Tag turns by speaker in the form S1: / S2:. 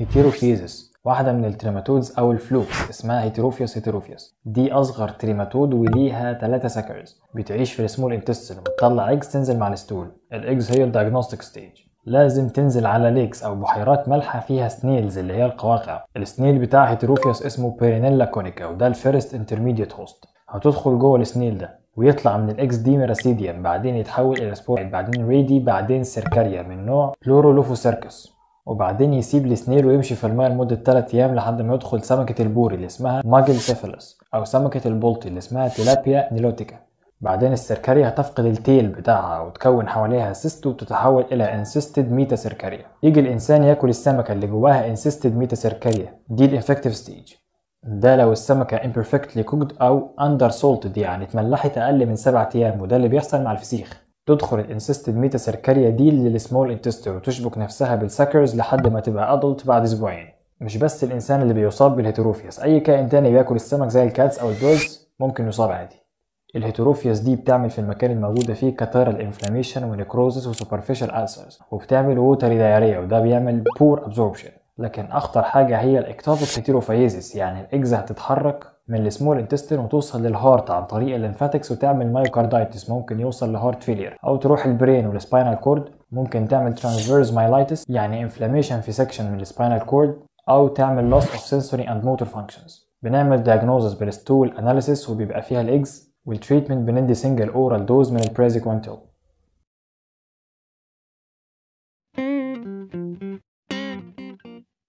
S1: هيتيروفيزس واحدة من التريماتودز أو الفلوكس اسمها هيتيروفيوس هيتيروفيوس دي أصغر تريماتود وليها ثلاثة سكرز بتعيش في السمول انتستين وبتطلع إجز تنزل مع الستول الإجز هي الدايجنوستيك ستيج لازم تنزل على ليكس أو بحيرات مالحة فيها سنيلز اللي هي القواقع السنيل بتاع هيتيروفيوس اسمه بيرينيلا كونيكا وده الفيرست انترميديت هوست هتدخل جوه السنيل ده ويطلع من الاكس دي ميراسيديان بعدين يتحول الى سبورايد بعدين ريدي بعدين سيركاريا من نوع بلورولوفوسيركس وبعدين يسيب السنيل ويمشي في الماء لمدة 3 أيام لحد ما يدخل سمكة البوري اللي اسمها ماجل سيفالوس أو سمكة البلطي اللي اسمها تيلابيا نيلوتيكا بعدين السركاريا هتفقد التيل بتاعها وتكون حواليها سيست وتتحول إلى انسيستد ميتا سركاريا يجي الإنسان ياكل السمكة اللي جواها انسيستد ميتا سركاريا دي الانفكتيف ستيج ده لو السمكة imperfectly cooked أو under salted يعني اتملحت أقل من 7 أيام وده اللي بيحصل مع الفسيخ تدخل الانسيستد ميتا سيركاريا دي للسمول انتستر وتشبك نفسها بالسكرز لحد ما تبقى ادلت بعد اسبوعين مش بس الانسان اللي بيصاب بالهيتروفياس اي كائن تاني بياكل السمك زي الكاتس او الدوز ممكن يصاب عادي الهيتروفياس دي بتعمل في المكان الموجوده فيه كاتيرال الانفلاميشن ونكروزس وسوبرفيشال السرز وبتعمل ووتر دايريا وده بيعمل بور ابزوربشن لكن اخطر حاجه هي الاكتافيك هيتروفيزيس يعني الاجزه هتتحرك من السمول انتستين وتوصل للهارت عن طريق الليمفاتكس وتعمل مايوكاردايتس ممكن يوصل لهارت فيلير او تروح البرين والسباينال كورد ممكن تعمل ترانسفيرس مايلايتس يعني انفلاميشن في سكشن من السباينال كورد او تعمل لوس اوف سنسوري اند موتور فانكشنز بنعمل diagnosis بالستول اناليسيس وبيبقى فيها الاكس والتريتمنت بندي سنجل اورال دوز من البريزيكوانتيل